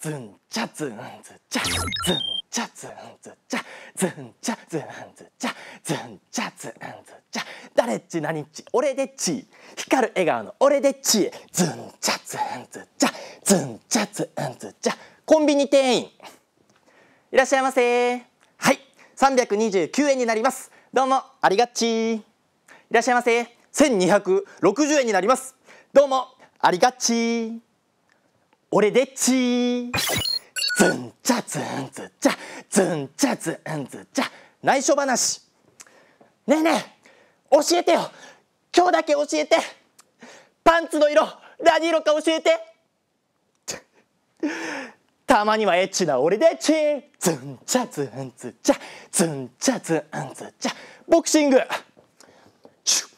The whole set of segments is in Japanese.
ずんちゃずんずちゃずんちゃずんずちゃずんちゃずんずちゃずんちゃずんずちゃ誰っち何っち俺でっち光る笑顔の俺でっちずんちゃずんずちゃずんちゃずんずちゃコンビニ店員いらっしゃいませはい三百二十九円になりますどうもありがちいらっしゃいませ千二百六十円になりますどうもありがち俺でちずんちゃずんずっちゃずんちゃずんずっちゃ内緒話ねえねえ教えてよ今日だけ教えてパンツの色何色か教えてたまにはエッチな俺でちずんちゃずんずっちゃずんちゃずんずっちゃボクシングシュッ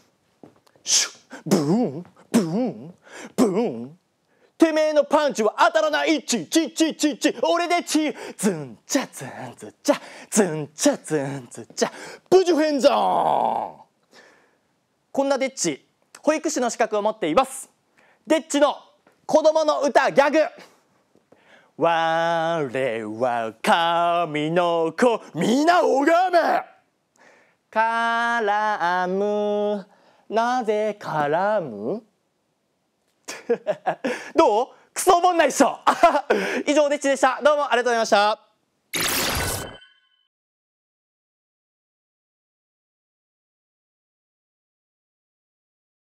シュッブーンブーンブーンてめえのパンチは当たらないちちちちち俺でちズンチャズンズチャズンチャズンズチャブジュヘンザーンこんなデッチ保育士の資格を持っていますデッチの子供の歌ギャグ我は神の子皆拝めらむなぜからむ どうクソおもんないっしょ 以上でちでしたどうもありがとうございました